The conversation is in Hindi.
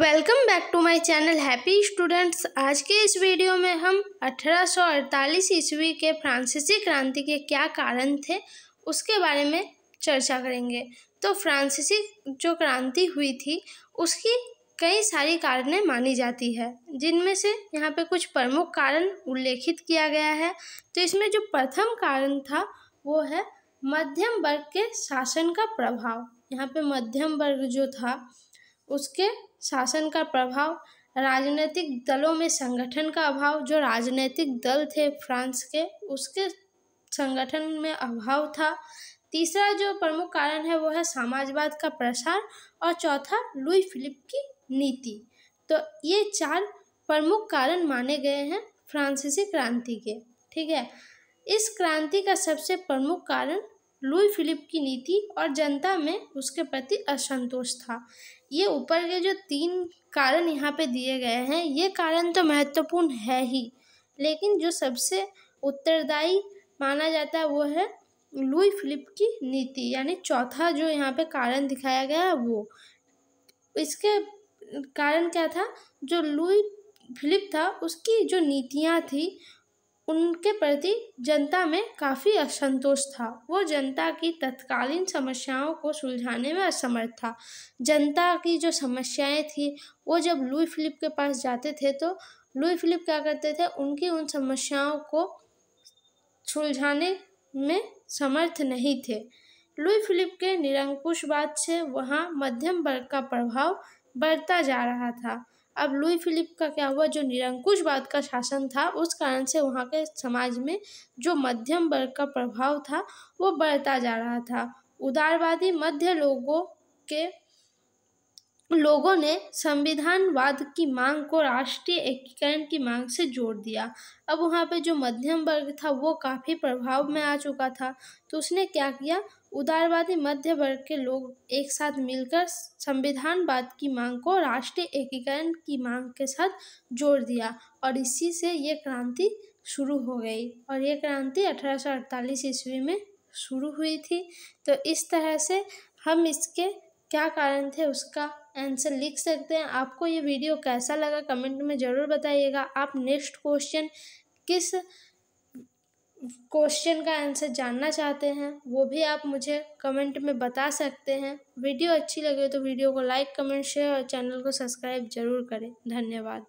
welcome back to my channel happy students आज के इस वीडियो में हम 1848 ईस्वी के फ्रांसीसी क्रांति के क्या कारण थे उसके बारे में चर्चा करेंगे तो फ्रांसीसी जो क्रांति हुई थी उसकी कई सारी कारणें मानी जाती है जिनमें से यहाँ पे कुछ प्रमुख कारण उल्लेखित किया गया है तो इसमें जो प्रथम कारण था वो है मध्यम वर्ग के शासन का प्रभाव यहाँ पे मध्यम वर्ग जो था उसके शासन का प्रभाव राजनीतिक दलों में संगठन का अभाव जो राजनीतिक दल थे फ्रांस के उसके संगठन में अभाव था तीसरा जो प्रमुख कारण है वो है समाजवाद का प्रसार और चौथा लुई फिलिप की नीति तो ये चार प्रमुख कारण माने गए हैं फ्रांसीसी क्रांति के ठीक है इस क्रांति का सबसे प्रमुख कारण लुई फिलिप की नीति और जनता में उसके प्रति असंतोष था ये ऊपर के जो तीन कारण यहाँ पे दिए गए हैं ये कारण तो महत्वपूर्ण है ही लेकिन जो सबसे उत्तरदायी माना जाता है वो है लुई फिलिप की नीति यानी चौथा जो यहाँ पे कारण दिखाया गया है वो इसके कारण क्या था जो लुई फिलिप था उसकी जो नीतियाँ थी उनके प्रति जनता में काफ़ी असंतोष था वो जनता की तत्कालीन समस्याओं को सुलझाने में असमर्थ था जनता की जो समस्याएं थी वो जब लुई फिलिप के पास जाते थे तो लुई फिलिप क्या करते थे उनकी उन समस्याओं को सुलझाने में समर्थ नहीं थे लुई फिलिप के निरंकुशवाद से वहाँ मध्यम वर्ग का प्रभाव बढ़ता जा रहा था अब लुई फिलिप का क्या हुआ जो निरंकुशवाद का शासन था उस कारण से वहाँ के समाज में जो मध्यम वर्ग का प्रभाव था वो बढ़ता जा रहा था उदारवादी मध्य लोगों के लोगों ने संविधानवाद की मांग को राष्ट्रीय एकीकरण की मांग से जोड़ दिया अब वहाँ पे जो मध्यम वर्ग था वो काफ़ी प्रभाव में आ चुका था तो उसने क्या किया उदारवादी मध्य वर्ग के लोग एक साथ मिलकर संविधानवाद की मांग को राष्ट्रीय एकीकरण की मांग के साथ जोड़ दिया और इसी से ये क्रांति शुरू हो गई और ये क्रांति 1848 ईस्वी में शुरू हुई थी तो इस तरह से हम इसके क्या कारण थे उसका आंसर लिख सकते हैं आपको ये वीडियो कैसा लगा कमेंट में ज़रूर बताइएगा आप नेक्स्ट क्वेश्चन किस क्वेश्चन का आंसर जानना चाहते हैं वो भी आप मुझे कमेंट में बता सकते हैं वीडियो अच्छी लगे तो वीडियो को लाइक कमेंट शेयर और चैनल को सब्सक्राइब ज़रूर करें धन्यवाद